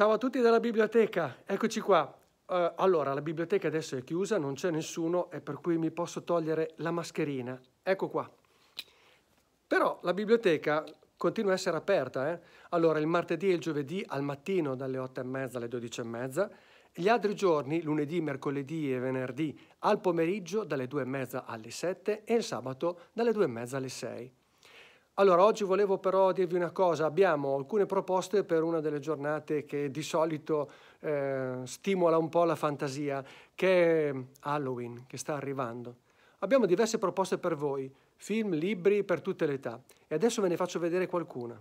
Ciao a tutti dalla biblioteca, eccoci qua. Uh, allora, la biblioteca adesso è chiusa, non c'è nessuno e per cui mi posso togliere la mascherina. Ecco qua. Però la biblioteca continua a essere aperta. Eh? Allora, il martedì e il giovedì al mattino dalle 8 e mezza alle 12 e mezza. Gli altri giorni, lunedì, mercoledì e venerdì, al pomeriggio dalle 2 e mezza alle 7 e il sabato dalle 2 e mezza alle 6. Allora, oggi volevo però dirvi una cosa, abbiamo alcune proposte per una delle giornate che di solito eh, stimola un po' la fantasia, che è Halloween, che sta arrivando. Abbiamo diverse proposte per voi, film, libri per tutte le età e adesso ve ne faccio vedere qualcuna.